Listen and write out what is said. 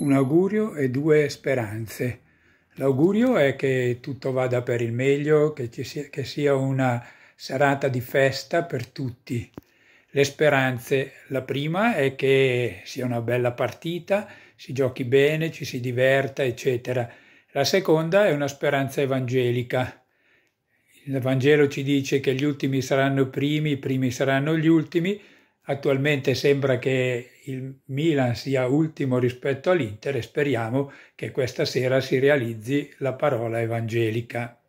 un augurio e due speranze. L'augurio è che tutto vada per il meglio, che, sia, che sia una serata di festa per tutti. Le speranze, la prima è che sia una bella partita, si giochi bene, ci si diverta, eccetera. La seconda è una speranza evangelica. Il Vangelo ci dice che gli ultimi saranno i primi, i primi saranno gli ultimi, Attualmente sembra che il Milan sia ultimo rispetto all'Inter e speriamo che questa sera si realizzi la parola evangelica.